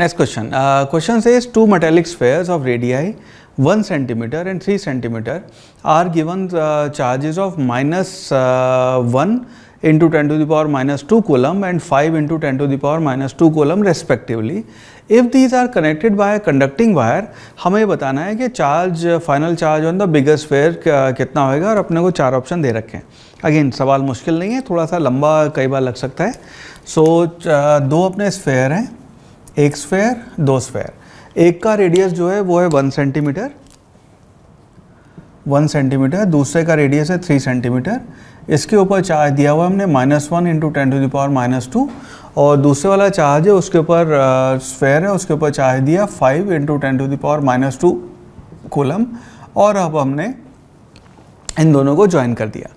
next question question से two metallic spheres of radii one centimeter and three centimeter are given charges of minus one into ten to the power minus two coulomb and five into ten to the power minus two coulomb respectively if these are connected by conducting wire हमें बताना है कि charge final charge on the biggest sphere कितना होएगा और अपने को चार ऑप्शन दे रखें अगेन सवाल मुश्किल नहीं है थोड़ा सा लंबा कई बार लग सकता है सो so, uh, दो अपने स्फेयर हैं एक स्क्वायर दो स्क्वायर एक का रेडियस जो है वो है वन सेंटीमीटर वन सेंटीमीटर दूसरे का रेडियस है थ्री सेंटीमीटर इसके ऊपर चार्ज दिया हुआ हमने minus one into ten to the power minus two और दूसरे वाला चार्ज है उसके ऊपर स्क्वायर है उसके ऊपर चार्ज दिया five into ten to the power minus two coulomb और अब हमने इन दोनों को ज्वाइन कर दिया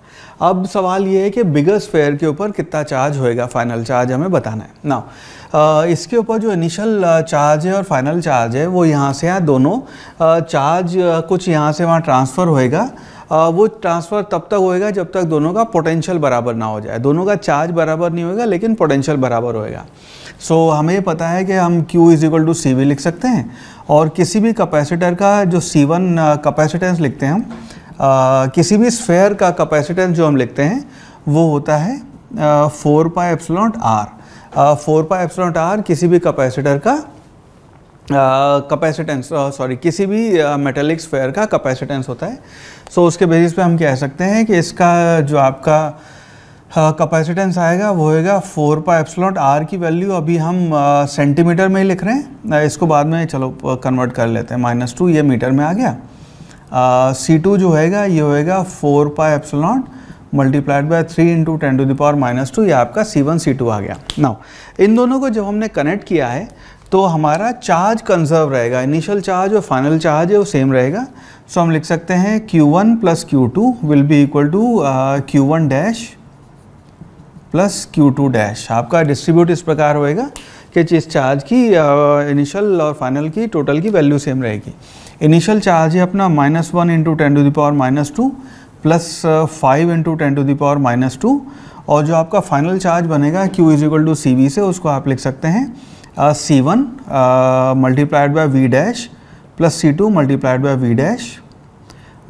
अब सवाल ये है कि बिगेस्ट फेयर के ऊपर कितना चार्ज होएगा फाइनल चार्ज हमें बताना है ना इसके ऊपर जो इनिशियल चार्ज है और फाइनल चार्ज है वो यहाँ से यहाँ दोनों चार्ज कुछ यहाँ से वहाँ ट्रांसफ़र होएगा वो ट्रांसफ़र तब तक होएगा जब तक दोनों का पोटेंशियल बराबर ना हो जाए दोनों का चार्ज बराबर नहीं होएगा लेकिन पोटेंशियल बराबर होएगा सो so, हमें पता है कि हम Q is equal to C लिख सकते हैं और किसी भी कैपेसिटर का जो C1 कैपेसिटेंस लिखते हैं हम किसी भी स्फेयर का कैपेसिटेंस जो हम लिखते हैं वो होता है फोर पा एप्सलॉट आर फोर पा एप्सलॉन्ट आर किसी भी कैपेसिटर का कैपेसिटेंस सॉरी किसी भी मेटेलिक uh, स्फेयर का कैपेसिटेंस होता है सो so, उसके बेसिस पे हम कह सकते हैं कि इसका जो आपका कैपेसिटेंस uh, आएगा वो होएगा फोर पा एप्सलॉट आर की वैल्यू अभी हम सेंटीमीटर uh, में ही लिख रहे हैं इसको बाद में चलो कन्वर्ट कर लेते हैं माइनस टू ये मीटर में आ गया सी uh, टू जो होएगा ये होएगा four pi epsilon naught multiplied by three into ten to the power minus two ये आपका सी वन सी टू आ गया नाउ इन दोनों को जब हमने कनेक्ट किया है तो हमारा चार्ज कंजर्व रहेगा इनिशियल चार्ज और फाइनल चार्ज है वो सेम रहेगा सो हम लिख सकते हैं Q1 one plus Q two will be equal to Q one dash plus Q two dash आपका डिस्ट्रीब्यूट इस प्रकार होएगा कि इस चार्ज की इनिशियल और फाइनल की टोटल की वैल्यू सेम रहेगी इनिशियल चार्ज है अपना minus one into ten to the power minus two plus five into ten to the power minus two और जो आपका फाइनल चार्ज बनेगा Q is equal to C से उसको आप लिख सकते हैं C one multiplied by V dash plus C two multiplied by V dash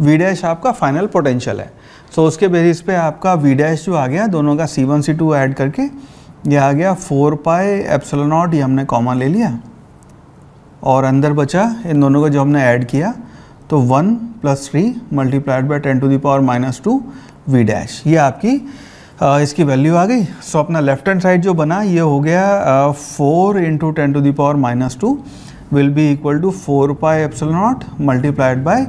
V dash आपका फाइनल पोटेंशियल है सो so, उसके बेसिस पे आपका वी डैश जो आ गया दोनों का C one C two add करके ये आ गया फोर पाए एप्सलो नॉट ये हमने कॉमन ले लिया और अंदर बचा इन दोनों को जो हमने ऐड किया तो one plus three multiplied by ten to the power minus two V dash ये आपकी आ, इसकी वैल्यू आ गई सो अपना लेफ्ट हैंड साइड जो बना ये हो गया four into ten to the power minus two will be equal to four pi epsilon naught multiplied by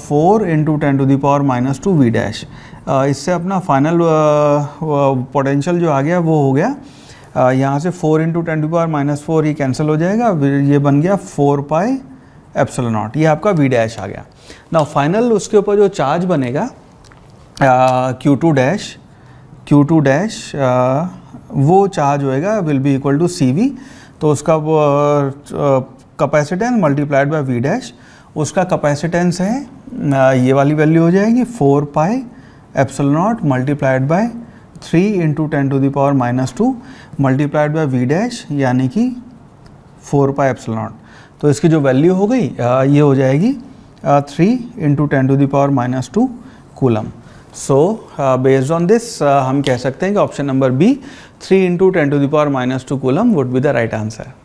four into ten to the power minus two V dash इससे अपना फाइनल पोटेंशियल जो आ गया वो हो गया यहाँ से four into ten to power minus four ही कैंसिल हो जाएगा ये बन गया फोर पाई एप्सल नॉट ये आपका वी डैश आ गया ना फाइनल उसके ऊपर जो चार्ज बनेगा Q two dash Q two dash वो चार्ज होएगा will be equal to C V तो उसका capacitance multiplied by V dash उसका कैपेसिटेंस है ये वाली वैल्यू हो जाएगी four pi epsilon naught multiplied by three into ten to the power minus two multiplied by V dash यानी कि फोर पाई एप्सल नॉट तो इसकी जो वैल्यू हो गई आ, ये हो जाएगी three into ten to the power minus two coulomb so based on this हम कह सकते हैं कि option number B three into ten to the power minus two coulomb would be the right answer